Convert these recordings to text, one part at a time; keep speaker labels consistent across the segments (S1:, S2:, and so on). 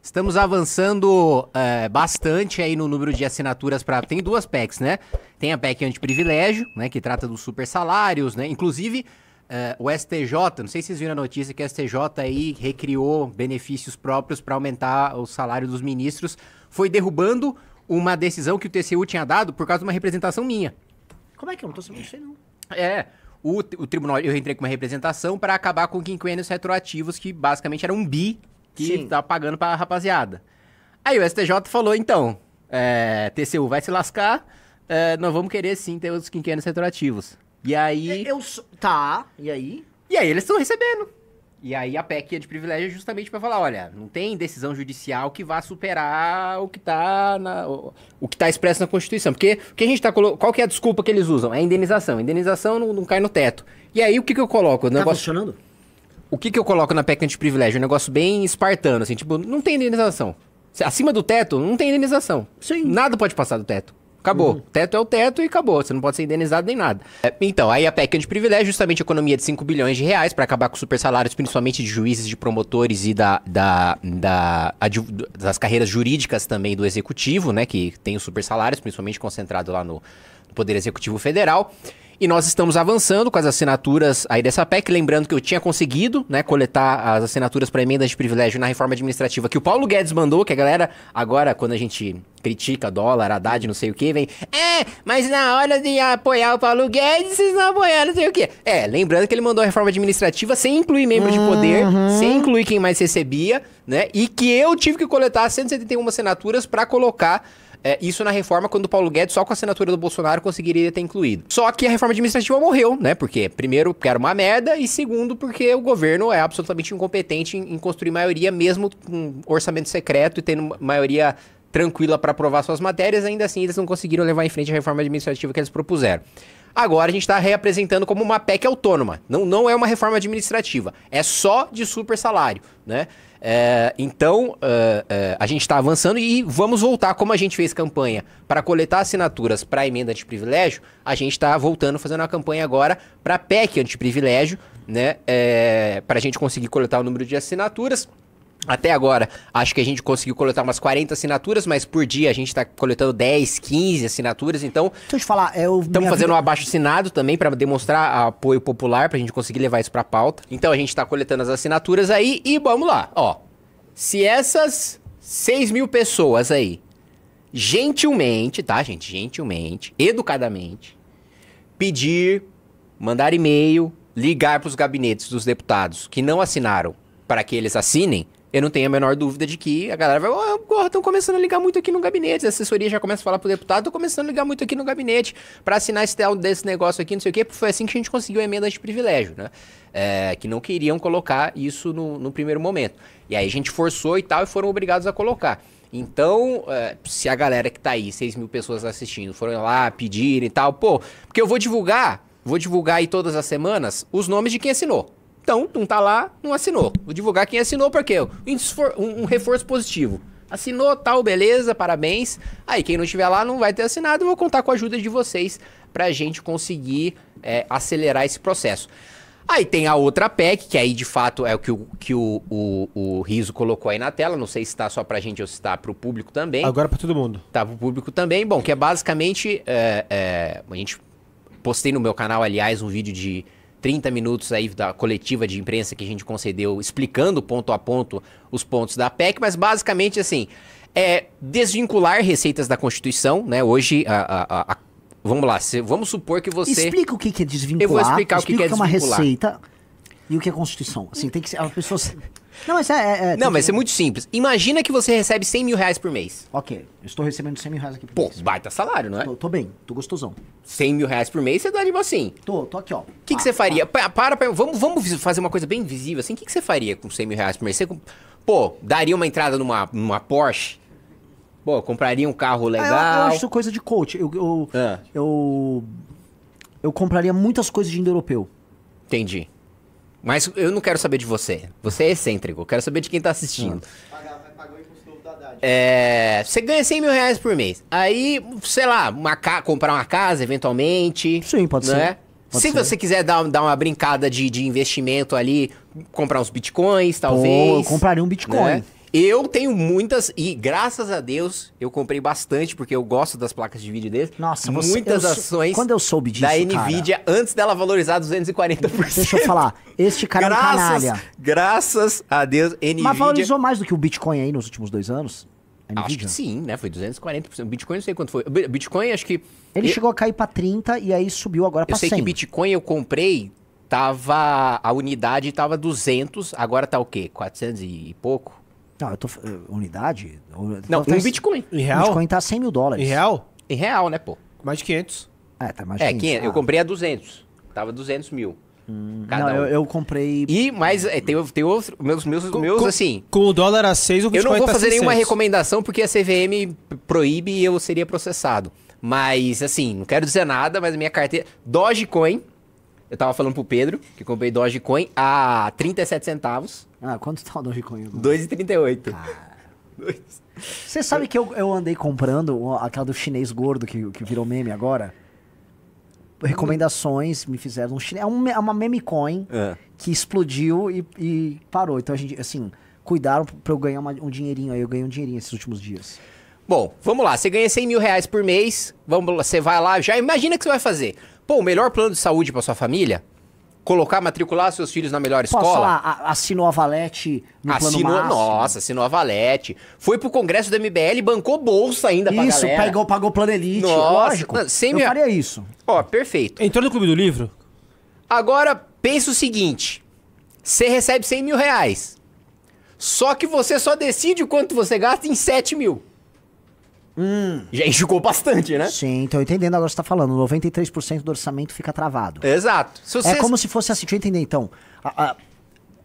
S1: Estamos avançando é, bastante aí no número de assinaturas para. Tem duas PECs, né? Tem a PEC antiprivilégio, né? Que trata dos super salários, né? Inclusive, é, o STJ, não sei se vocês viram a notícia que o STJ aí recriou benefícios próprios para aumentar o salário dos ministros. Foi derrubando uma decisão que o TCU tinha dado por causa de uma representação minha.
S2: Como é que é? eu não tô sabendo disso aí, não?
S1: É. O, o tribunal, eu entrei com uma representação para acabar com quinquênios retroativos, que basicamente era um bi que Sim. tava tá pagando a rapaziada. Aí o STJ falou, então, é, TCU vai se lascar, é, nós vamos querer sim ter os quinquênios retroativos. E aí... É, eu, Tá, e aí? E aí eles estão recebendo. E aí a PEC é de privilégio é justamente para falar, olha, não tem decisão judicial que vá superar o que tá na, o, o que tá expresso na Constituição, porque o que a gente tá colocando. qual que é a desculpa que eles usam? É a indenização. A indenização não, não cai no teto. E aí o que que eu coloco? O Tá negócio funcionando? o que, que eu coloco na PEC antiprivilégio? Um negócio bem espartano, assim, tipo, não tem indenização. Acima do teto, não tem indenização. Sim. Nada pode passar do teto. Acabou. Uhum. Teto é o teto e acabou. Você não pode ser indenizado nem nada. É, então, aí a PEC antiprivilégio, é justamente economia de 5 bilhões de reais para acabar com os super salários, principalmente de juízes, de promotores e da, da, da das carreiras jurídicas também do executivo, né? Que tem os super salários, principalmente concentrado lá no, no Poder Executivo Federal. E nós estamos avançando com as assinaturas aí dessa PEC, lembrando que eu tinha conseguido, né, coletar as assinaturas para emendas de privilégio na reforma administrativa que o Paulo Guedes mandou, que a galera agora quando a gente critica dólar, Haddad, não sei o que, vem. É, mas na hora de apoiar o Paulo Guedes, vocês não apoiaram, não sei o que. É, lembrando que ele mandou a reforma administrativa sem incluir membro uhum. de poder, uhum. sem incluir quem mais recebia, né? E que eu tive que coletar 171 assinaturas para colocar é, isso na reforma, quando o Paulo Guedes, só com a assinatura do Bolsonaro, conseguiria ter incluído. Só que a reforma administrativa morreu, né? Porque, primeiro, porque era uma merda, e segundo, porque o governo é absolutamente incompetente em, em construir maioria, mesmo com orçamento secreto e tendo maioria tranquila para aprovar suas matérias, ainda assim eles não conseguiram levar em frente a reforma administrativa que eles propuseram. Agora a gente está reapresentando como uma PEC autônoma. Não, não é uma reforma administrativa. É só de super salário, né? É, então, uh, uh, a gente está avançando e vamos voltar, como a gente fez campanha para coletar assinaturas para emenda de privilégio, a gente está voltando fazendo a campanha agora para PEC antiprivilégio, né? É, para a gente conseguir coletar o número de assinaturas. Até agora, acho que a gente conseguiu coletar umas 40 assinaturas, mas por dia a gente tá coletando 10, 15 assinaturas, então. Deixa
S2: eu te falar, eu. É Estamos fazendo vida... um
S1: abaixo assinado também para demonstrar apoio popular, pra gente conseguir levar isso pra pauta. Então a gente tá coletando as assinaturas aí e vamos lá, ó. Se essas 6 mil pessoas aí, gentilmente, tá, gente? Gentilmente, educadamente, pedir, mandar e-mail, ligar pros gabinetes dos deputados que não assinaram para que eles assinem eu não tenho a menor dúvida de que a galera vai, ó, oh, estão começando a ligar muito aqui no gabinete, a assessoria já começa a falar pro deputado, estão começando a ligar muito aqui no gabinete para assinar esse desse negócio aqui, não sei o quê, porque foi assim que a gente conseguiu emendas de privilégio, né? É, que não queriam colocar isso no, no primeiro momento. E aí a gente forçou e tal, e foram obrigados a colocar. Então, é, se a galera que tá aí, 6 mil pessoas assistindo, foram lá pedir e tal, pô, porque eu vou divulgar, vou divulgar aí todas as semanas os nomes de quem assinou. Então, não tá lá, não assinou. Vou divulgar quem assinou, porque um, um reforço positivo. Assinou, tal, beleza, parabéns. Aí, quem não estiver lá não vai ter assinado, vou contar com a ajuda de vocês para a gente conseguir é, acelerar esse processo. Aí tem a outra PEC, que aí de fato é o que, o, que o, o, o Riso colocou aí na tela. Não sei se está só pra gente ou se está pro público também. Agora para todo mundo. Tá pro público também. Bom, que é basicamente. É, é, a gente postei no meu canal, aliás, um vídeo de 30 minutos aí da coletiva de imprensa que a gente concedeu, explicando ponto a ponto os pontos da PEC, mas basicamente assim, é desvincular receitas da Constituição, né? Hoje a, a, a
S2: vamos lá, vamos supor que você explica o que, que é desvincular. Eu vou explicar o que, que, é, que é uma desvincular. receita e o que é Constituição. Assim, tem que ser, as pessoas
S1: não, mas é. é, é não, mas que... é muito simples. Imagina que você recebe 100 mil reais por mês.
S2: Ok, eu estou recebendo 100 mil reais aqui por Pô, mês. Pô, baita salário, não é? Tô, tô, bem,
S1: tô gostosão. 100 mil reais por mês, você dá de assim. Tô, tô aqui, ó. O que, ah, você faria? Ah. para, para, vamos, vamos fazer uma coisa bem visível assim. O que, que você faria com 100 mil reais por mês? Você, pô, daria uma entrada numa, numa Porsche? Pô, compraria um carro legal? Ah, eu, eu, acho
S2: coisa de coach. Eu, eu, ah. eu, eu compraria muitas coisas de indo europeu. Entendi.
S1: Mas eu não quero saber de você. Você é excêntrico. Eu quero saber de quem tá assistindo. Vai pagar, o Haddad. É, você ganha 100 mil reais por mês. Aí, sei lá, uma ca... comprar uma casa eventualmente. Sim, pode né? ser. Pode Se ser. você quiser dar, dar uma brincada de, de investimento ali, comprar uns bitcoins, talvez. Pô, eu compraria um bitcoin. Né? Eu tenho muitas e graças a Deus eu comprei bastante porque eu gosto das placas de vídeo dele. Nossa, você, muitas eu, ações.
S2: Quando eu soube disso, da Nvidia
S1: cara, antes dela valorizar 240%. Deixa eu falar,
S2: este cara graças, é um canalha.
S1: Graças a Deus, Nvidia. Mas valorizou
S2: mais do que o Bitcoin aí nos últimos dois anos?
S1: Acho que sim, né? Foi 240%. Bitcoin não sei quanto foi. Bitcoin acho que ele eu...
S2: chegou a cair para 30 e aí subiu agora para 100. Eu sei que
S1: Bitcoin eu comprei tava a unidade tava 200, agora tá o quê? 400 e pouco. Não, eu tô. Eh,
S2: unidade? não, tá um assim, Bitcoin. Em real? O Bitcoin tá 100 mil dólares. Em real? Em real, né, pô? Mais de 500. É, tá mais é, de é, 500. É, Ah. Eu comprei
S1: a 200. Tava 200 mil. Hum, não, um. eu, eu, comprei. E, mas é, eh, tem, tem outro, meus, meus, com, meus com, assim. Com o dólar a 6, o Bitcoin Eu não vou tá fazer nenhuma recomendação porque a CVM proíbe e eu seria processado. Mas, assim, não quero dizer nada, mas a minha carteira. Dogecoin eu tava falando pro Pedro que comprei Dogecoin a 37 centavos. Ah, quanto tá o Dogecoin agora? 2,38. Cara.
S2: Você sabe que eu, eu andei comprando aquela do chinês gordo que, que virou meme agora? recomendações me fizeram um chinês. É, é uma meme coin é. que explodiu e, e, parou. Então a gente, assim, cuidaram pra eu ganhar uma, um dinheirinho aí. Eu ganhei um dinheirinho esses últimos dias. Bom,
S1: vamos lá. Você ganha 100 mil reais por mês. Vamos, você vai lá. Já imagina o que você vai fazer. Pô, o melhor plano de saúde para sua família? Colocar, matricular seus filhos na melhor Posso escola?
S2: Falar, assinou a Valete no assinou, plano máximo.
S1: Nossa, assinou a Valete. Foi pro congresso do MBL, e bancou bolsa ainda pra Isso, galera. pagou, o plano elite. Nossa, lógico. Não, 100 mil... faria isso. Ó, perfeito. Entrou no clube do livro? Agora, pensa o seguinte. Você recebe 100 mil reais. Só que você só decide o quanto você gasta em 7 mil.
S2: Hum. Já enxugou bastante, né? Sim, tô entendendo agora o que você tá falando. 93% do orçamento fica travado. Exato. É você... É como se fosse assim, deixa eu entender então. A, a,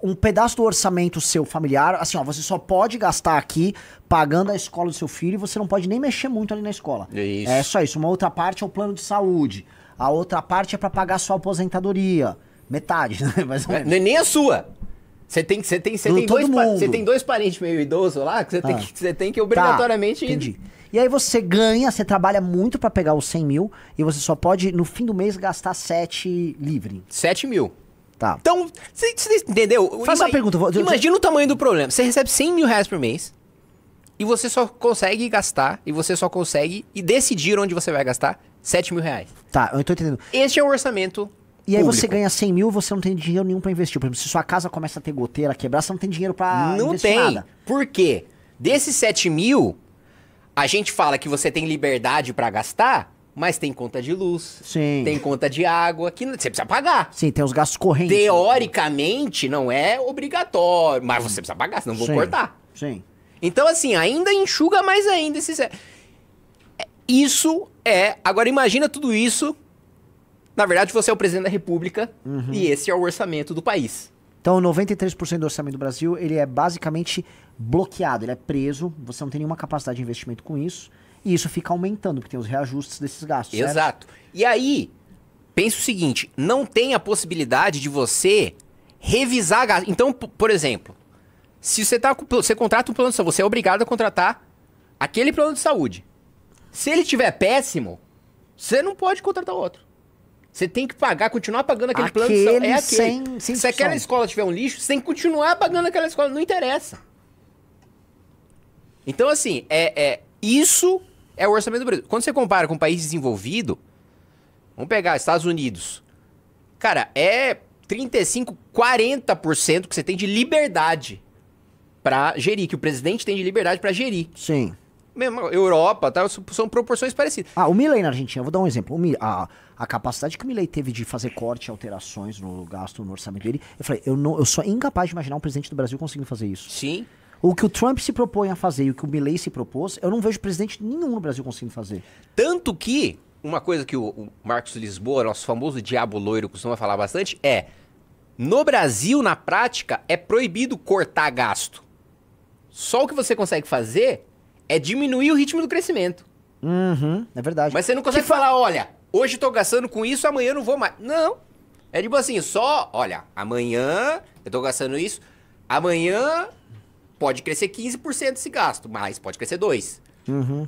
S2: um pedaço do orçamento seu familiar, assim, ó, você só pode gastar aqui pagando a escola do seu filho e você não pode nem mexer muito ali na escola. É isso. É só isso. Uma outra parte é o plano de saúde. A outra parte é para pagar sua aposentadoria. Metade, né? Mas, é, é, nem
S1: a sua. Você tem, você tem, você tem, dois, você tem dois parentes meio idoso lá que você tem, ah. que, você tem que tá, obrigatoriamente. Tá, entendi.
S2: E aí você ganha, você trabalha muito para pegar os 100 mil e você só pode, no fim do mês, gastar 7 livre. 7 mil. Tá. Então, você entendeu? Faz uma pergunta. Vou... Imagina o tamanho do problema. Você recebe 100 mil reais por mês
S1: e você só consegue gastar, e você só consegue e decidir onde você vai gastar 7 mil reais.
S2: Tá, eu tô entendendo.
S1: Este é o orçamento
S2: e aí público. você ganha 100 mil, você não tem dinheiro nenhum para investir. Por exemplo, se sua casa começa a ter goteira, quebrar, você não tem dinheiro para Não tem. Nada. Por quê?
S1: Desses 7 mil, a gente fala que você tem liberdade para gastar, mas tem conta de luz, Sim. tem conta de água, que você precisa pagar.
S2: Sim, tem os gastos correntes.
S1: Teoricamente, não é obrigatório, mas você precisa pagar, senão vou Sim. cortar. Sim. Então, assim, ainda enxuga mais ainda esses... É, isso é... Agora, imagina
S2: tudo isso na verdade, você é o presidente da República uhum. e esse é o orçamento do país. Então, 93% do orçamento do Brasil, ele é basicamente bloqueado, ele é preso, você não tem nenhuma capacidade de investimento com isso, e isso fica aumentando, porque tem os reajustes desses gastos. Exato.
S1: Certo? E aí, pensa o seguinte, não tem a possibilidade de você revisar gastos. Então, por exemplo, se você, tá, você contrata um plano de saúde, você é obrigado a contratar aquele plano de saúde. Se ele tiver péssimo, você não pode contratar outro. Você tem que pagar, continuar pagando aquele, aquele plano de saúde. É aquele. Sem, sem Se aquela escola tiver um lixo, você tem que continuar pagando aquela escola. Não interessa. Então, assim, é, é isso é o orçamento do Brasil. Quando você compara com um país desenvolvido, vamos pegar Estados Unidos. Cara, é 35, 40% que você tem de liberdade para gerir, que o presidente tem de liberdade
S2: para gerir. Sim. Mesmo Europa, tá, são proporções parecidas. Ah, o Mila na Argentina, vou dar um exemplo. O Mila, a capacidade que o Milley teve de fazer corte alterações no gasto, no orçamento dele, eu falei, eu, não, eu sou incapaz de imaginar um presidente do Brasil conseguindo fazer isso. Sim. O que o Trump se propõe a fazer e o que o Milley se propôs, eu não vejo presidente nenhum no Brasil conseguindo fazer. Tanto que, uma
S1: coisa que o, o Marcos Lisboa, nosso famoso diabo loiro, costuma falar bastante, é: no Brasil, na prática, é proibido cortar gasto. Só o que você consegue fazer é diminuir o ritmo do crescimento. Uhum, é verdade. Mas você não consegue que falar, olha, Hoje tô gastando com isso, amanhã não vou mais. Não. É tipo assim, só, olha, amanhã eu tô gastando isso, amanhã pode crescer 15% esse gasto, mas pode crescer 2%.
S2: Uhum.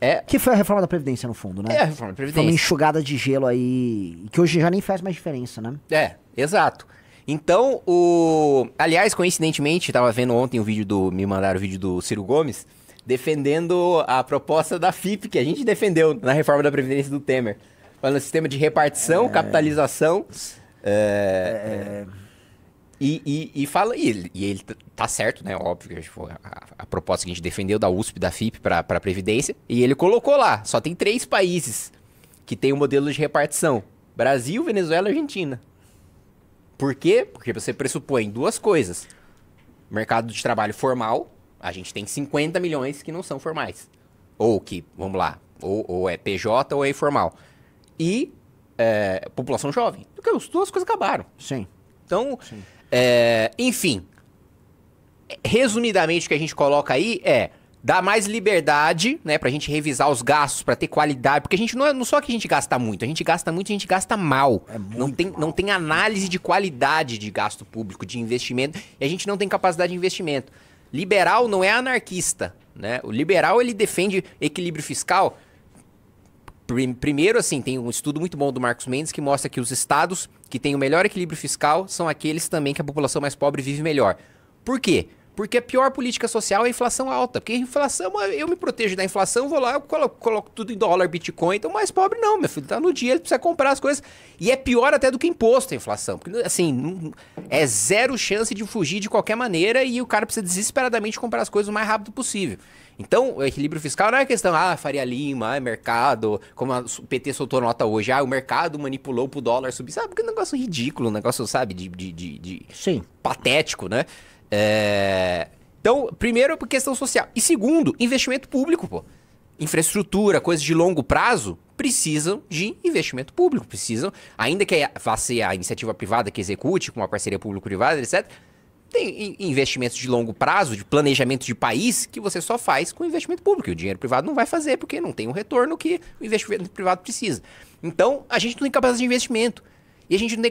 S2: É. Que foi a reforma da Previdência, no fundo, né? É, a reforma da Previdência. Foi uma enxugada de gelo aí, que hoje já nem faz mais diferença, né?
S1: É, exato. Então, o. Aliás, coincidentemente, tava vendo ontem o vídeo do. Me mandaram o vídeo do Ciro Gomes defendendo a proposta da FIP que a gente defendeu na reforma da Previdência do Temer. Falando sistema de repartição, é... capitalização.
S2: É... é...
S1: E, e, e, fala, e ele, e ele tá certo, né? Óbvio, a, a, proposta que a gente defendeu da USP, da FIP para a Previdência, e ele colocou lá: só tem três países que tem o um modelo de repartição: Brasil, Venezuela e Argentina. Por quê? Porque você pressupõe duas coisas: mercado de trabalho formal, a gente tem 50 milhões que não são formais. Ou que, vamos lá, ou, ou é PJ ou é informal e é, população jovem. Porque as duas coisas acabaram. Sim. Então, Sim. É, enfim, resumidamente o que a gente coloca aí é dar mais liberdade, né, pra gente revisar os gastos, para ter qualidade, porque a gente não é não só que a gente gasta muito, a gente gasta muito, a gente gasta mal. É não tem mal. não tem análise de qualidade de gasto público, de investimento, e a gente não tem capacidade de investimento. Liberal não é anarquista, né? O liberal ele defende equilíbrio fiscal, Primeiro, assim, tem um estudo muito bom do Marcos Mendes que mostra que os estados que têm o melhor equilíbrio fiscal são aqueles também que a população mais pobre vive melhor. Por quê? Porque a pior política social é a inflação alta. Porque a inflação, eu me protejo da inflação, vou lá, eu coloco, coloco tudo em dólar, bitcoin. Então, mais pobre não, meu filho. Tá no dia, ele precisa comprar as coisas. E é pior até do que imposto a inflação. Porque, assim, é zero chance de fugir de qualquer maneira e o cara precisa desesperadamente comprar as coisas o mais rápido possível. Então, o equilíbrio fiscal não é questão, ah, Faria Lima, ah, é mercado, como a PT soltou nota hoje, ah, o mercado manipulou pro dólar subir, sabe? Porque é um negócio ridículo, um negócio, sabe, de. de, de, de Sim. Patético, né? É... Então, primeiro, questão social. E segundo, investimento público, pô. Infraestrutura, coisas de longo prazo, precisam de investimento público, precisam, ainda que vá ser a iniciativa privada que execute, com uma parceria público-privada, etc., tem investimentos de longo prazo, de planejamento de país, que você só faz com investimento público. E o dinheiro privado não vai fazer, porque não tem o retorno que o investimento privado precisa. Então, a gente não tem capacidade de investimento. E a gente não tem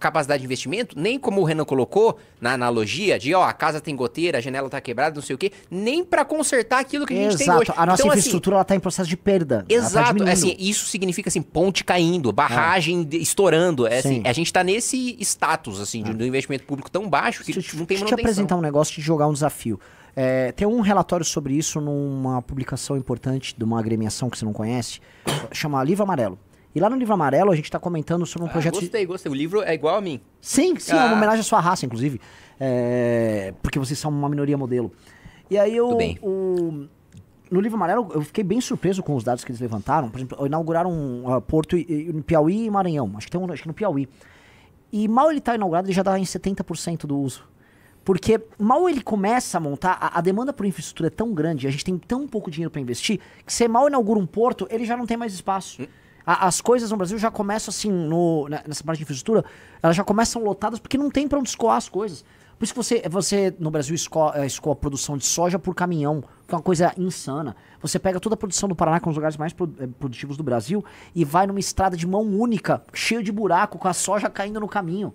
S1: capacidade de investimento, nem como o Renan colocou na analogia de, ó, a casa tem goteira, a janela tá quebrada, não sei o quê, nem para
S2: consertar aquilo que a gente Exato. tem hoje. Exato, a nossa então, assim, infraestrutura assim, ela tá em processo de perda. Tá Exato, tá assim, isso significa
S1: assim, ponte caindo, barragem é. estourando, é, assim, a gente tá nesse status assim de, é. do investimento público tão baixo que deixa, não tem manutenção. Deixa eu te apresentar
S2: um negócio, te jogar um desafio. É, tem um relatório sobre isso numa publicação importante de uma agremiação que você não conhece, chama Livro Amarelo. E lá no livro amarelo a gente está comentando sobre um ah, projeto. Gostei,
S1: de... gostei. O livro é igual a mim. Sim, sim, ah. é uma ah. homenagem à
S2: sua raça, inclusive. É... Porque vocês são uma minoria modelo. E aí eu. O... No livro amarelo, eu fiquei bem surpreso com os dados que eles levantaram. Por exemplo, inauguraram um, uh, ah, Porto no Piauí e Maranhão. Acho que, tem um, acho que no Piauí. E mal ele está inaugurado, ele já está em 70% do uso. Porque mal ele começa a montar, a, a, demanda por infraestrutura é tão grande, a gente tem tão pouco dinheiro para investir, que você mal inaugura um porto, ele já não tem mais espaço. Hum. A, as coisas no Brasil já começam assim, no, nessa parte de infraestrutura, elas já começam lotadas porque não tem para onde escoar as coisas. Por isso que você, você no Brasil, escoa, é, escoa a produção de soja por caminhão, que é uma coisa insana. Você pega toda a produção do Paraná, que é um dos lugares mais é, produtivos do Brasil, e vai numa estrada de mão única, cheio de buraco, com a soja caindo no caminho.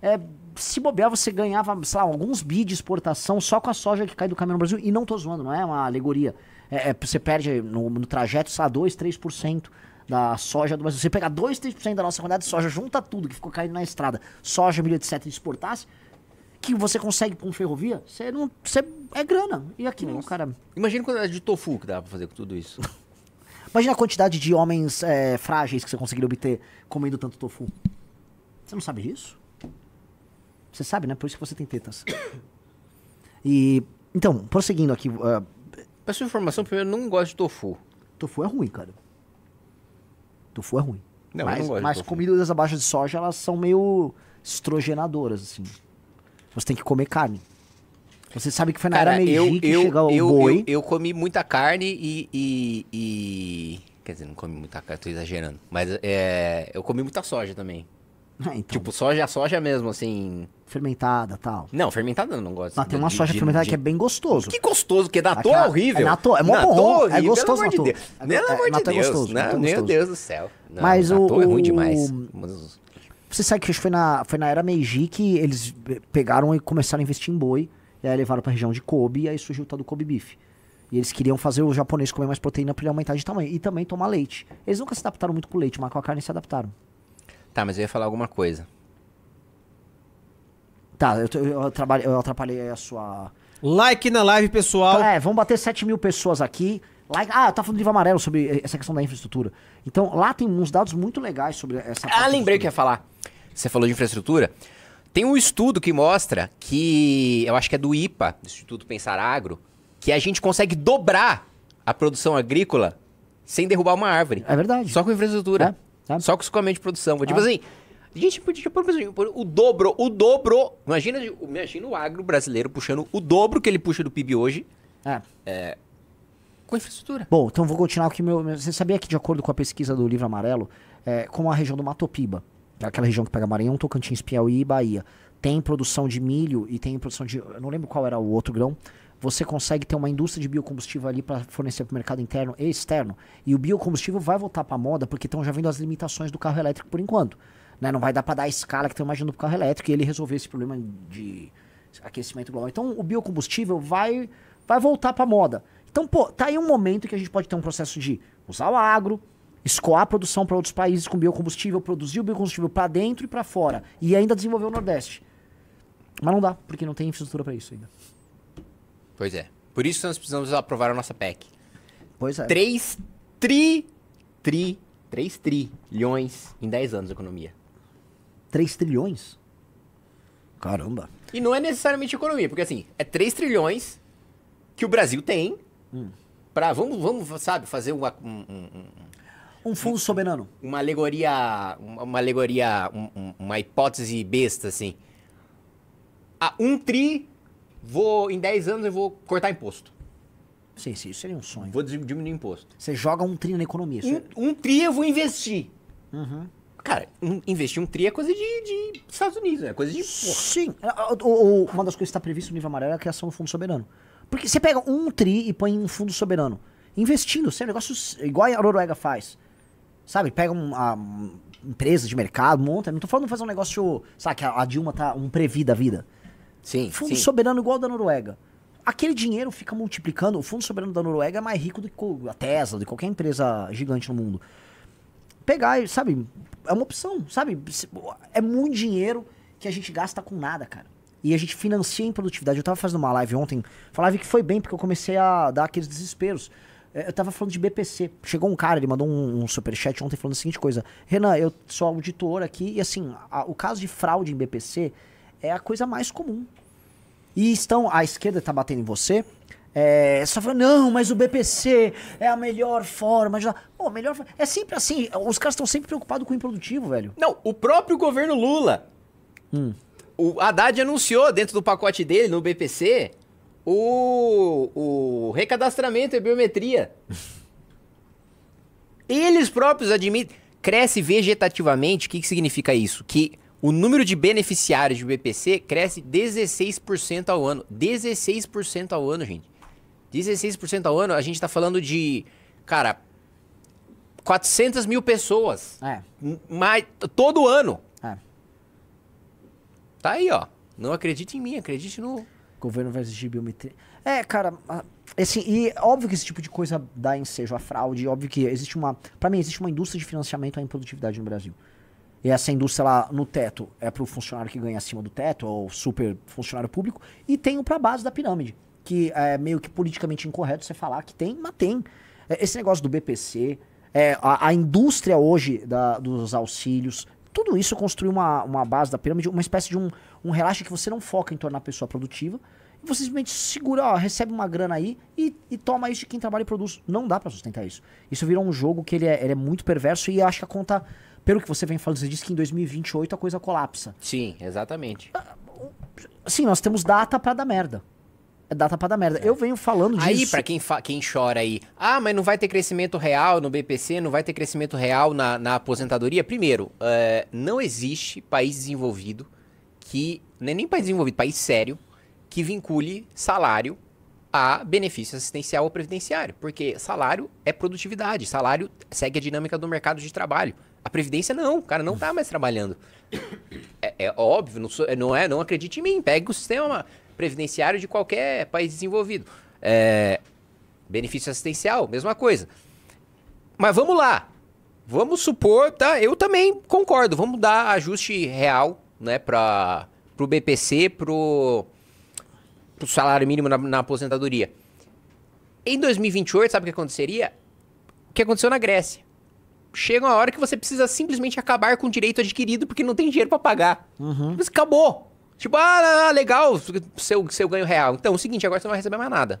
S2: É, se bobear, você ganhava, sei lá, alguns bi de exportação só com a soja que cai do caminho no Brasil. E não tô zoando, não é uma alegoria. É, é, você perde no, no trajeto, sei lá, 2, 3% da soja do Brasil. Você pegar 2, 3% da nossa quantidade de soja, junta tudo que ficou caindo na estrada, soja, milho, etc, e exportasse, que você consegue com ferrovia, você não. Você é grana. E aqui não, cara. Imagina a quantidade de tofu que dá pra fazer com tudo isso. Imagina a quantidade de homens é, frágeis que você conseguiria obter comendo tanto tofu. Você não sabe disso? Você sabe, né? Por isso que você tem tetas. E. Então, prosseguindo aqui. Uh, Peço informação, primeiro, eu não gosto de tofu. Tofu é ruim, cara. Tofu é ruim. Não, mas, não mas comidas à base de soja, elas são meio estrogenadoras, assim. Você tem que comer carne. Você sabe que foi na Cara, era Meiji eu, que eu, chegou eu, o boi.
S1: Eu, eu, comi muita carne e, e, e... Quer dizer, não comi muita carne, tô exagerando. Mas é, eu comi muita soja também. Ah, então. Tipo, soja, soja mesmo, assim.
S2: Fermentada tal.
S1: Não, fermentada eu não gosto. Mas tem uma de, soja de, fermentada de... que é
S2: bem gostoso. Que
S1: gostoso, que é da toa é horrível. É na toa, é mó bom. É, é gostoso na Pelo amor de Deus. É, é, é gostoso, né? Meu Deus do céu. Não, Mas o... é ruim demais.
S2: Você sabe que foi na, foi na era Meiji que eles pegaram e começaram a investir em boi. E aí levaram pra região de Kobe e aí surgiu o tal do Kobe Beef. E eles queriam fazer o japonês comer mais proteína pra ele aumentar de tamanho. E também tomar leite. Eles nunca se adaptaram muito com leite, mas com a carne se adaptaram. Tá, mas eu ia falar
S1: alguma coisa.
S2: Tá, eu, eu, eu, trabalhei, eu atrapalhei a sua. Like na live, pessoal. é, vamos bater 7 mil pessoas aqui. Like, ah, eu tá tava falando do livro amarelo sobre essa questão da infraestrutura. Então, lá tem uns dados muito legais sobre essa.
S1: Ah, lembrei que ia falar. Você falou de infraestrutura. Tem um estudo que mostra que, eu acho que é do IPA, do Instituto Pensar Agro, que a gente consegue dobrar a produção agrícola sem derrubar uma árvore. É verdade. Só com infraestrutura. É. Sabe? Só com os equipamentos de produção. Tipo ah. assim, a gente podia pôr tipo, o dobro, o dobro. Imagina, imagina o agro brasileiro puxando o dobro que ele puxa do PIB hoje. É. é
S2: com infraestrutura. Bom, então vou continuar aqui. Meu, meu, você sabia que, de acordo com a pesquisa do Livro Amarelo, é, a região do Mato Piba, que é aquela região que pega Maranhão, Tocantins, Piauí e Bahia, tem produção de milho e tem produção de. Eu não lembro qual era o outro grão, você consegue ter uma indústria de biocombustível ali para fornecer para o mercado interno e externo. E o biocombustível vai voltar para a moda, porque estão já vendo as limitações do carro elétrico por enquanto. Né? Não vai dar para dar a escala que estão imaginando para o carro elétrico e ele resolver esse problema de aquecimento global. Então, o biocombustível vai, vai voltar para a moda. Então, pô, tá aí um momento que a gente pode ter um processo de usar o agro, escoar a produção para outros países com biocombustível, produzir o biocombustível para dentro e para fora, e ainda desenvolver o Nordeste. Mas não dá, porque não tem infraestrutura para isso ainda.
S1: Pois é. Por isso nós precisamos aprovar a nossa PEC. Pois
S2: é. 3 tri,
S1: tri, 3 trilhões em 10 anos de economia. 3 trilhões? Caramba. E não é necessariamente economia, porque assim, é 3 trilhões que o Brasil tem hum. para vamos, vamos, sabe, fazer uma, um, um, um, um fundo soberano. Uma alegoria, uma, uma alegoria, um, uma hipótese besta assim. A ah, um tri vou em 10 anos eu vou cortar imposto.
S2: Sim, sim, isso seria um sonho. Vou diminuir imposto. Você joga um tri na economia. Um, você...
S1: um tri eu vou investir.
S2: Uhum. Cara, um, investir um tri é coisa de, de Estados Unidos, é coisa de. Porra. Sim. É, o, uma das coisas que está previsto no nível amarelo é a criação do fundo soberano. Porque você pega um tri e põe em um fundo soberano. Investindo, isso é um negócio igual a Noruega faz. Sabe? Pega uma um, empresa de mercado, monta. Não estou falando de fazer um negócio. Sabe, que a, a Dilma tá um previ da vida. Sim. Fundo sim. soberano igual da Noruega. Aquele dinheiro fica multiplicando. O fundo soberano da Noruega é mais rico do que a Tesla, de qualquer empresa gigante no mundo. Pegar, sabe? É uma opção, sabe? É muito dinheiro que a gente gasta com nada, cara. E a gente financia em produtividade. Eu tava fazendo uma live ontem, falava que foi bem, porque eu comecei a dar aqueles desesperos. É, eu tava falando de BPC. Chegou um cara, ele mandou um, um superchat ontem falando a seguinte coisa: Renan, eu sou auditor aqui, e assim, a, o caso de fraude em BPC é a coisa mais comum. E estão, a esquerda está batendo em você, é, só falando, não, mas o BPC é a melhor forma de. Pô, melhor É sempre assim, os caras estão sempre preocupados com o improdutivo, velho. Não, o próprio governo Lula. Hum. O
S1: Haddad anunciou dentro do pacote dele, no BPC, o, o recadastramento e biometria. Eles próprios admitem. Cresce vegetativamente, o que, que significa isso? Que o número de beneficiários de BPC cresce 16% ao ano. 16% ao ano, gente. 16% ao ano, a gente tá falando de, cara, 400 mil pessoas. É. Mais, todo ano. É. Tá aí, ó. Não acredite em mim, acredite no.
S2: Governo exigir biometria. É, cara, assim, e óbvio que esse tipo de coisa dá ensejo à fraude, óbvio que existe uma. para mim, existe uma indústria de financiamento à improdutividade no Brasil e essa indústria lá no teto é para o funcionário que ganha acima do teto, ou super funcionário público, e tem o para base da pirâmide, que é meio que politicamente incorreto você falar que tem, mas tem. É, esse negócio do BPC, é, a, a, indústria hoje da, dos auxílios, tudo isso construiu uma, uma base da pirâmide, uma espécie de um, um relaxe que você não foca em tornar a pessoa produtiva. E você simplesmente segura, ó, recebe uma grana aí e, e, toma isso de quem trabalha e produz. Não dá para sustentar isso. Isso virou um jogo que ele é, ele é muito perverso e acho que a conta pelo que você vem falando, você disse que em 2028 a coisa colapsa. Sim, exatamente. Ah, sim, nós temos data para dar merda. É data pra dar merda. É. Eu venho falando disso. Aí, pra quem,
S1: quem chora aí, ah, mas não vai ter crescimento real no BPC, não vai ter crescimento real na, na aposentadoria. Primeiro, uh, não existe país desenvolvido que. Não é nem país desenvolvido, país sério, que vincule salário a benefício assistencial ou previdenciário. Porque salário é produtividade, salário segue a dinâmica do mercado de trabalho. A Previdência não, o cara não tá mais trabalhando. É, é óbvio, não, sou, não, é, não acredite em mim. Pega o sistema previdenciário de qualquer país desenvolvido. É, benefício assistencial, mesma coisa. Mas vamos lá. Vamos supor, tá? Eu também concordo. Vamos dar ajuste real, né, para pro BPC, pro, pro salário mínimo na, na aposentadoria. Em 2028, sabe o que aconteceria? O que aconteceu na Grécia chega uma hora que você precisa simplesmente acabar com o direito adquirido porque não tem dinheiro para pagar. Uhum. Mas acabou. Tipo, ah, ah, ah, legal, seu, seu ganho real. Então, é o seguinte, agora você não vai receber mais nada.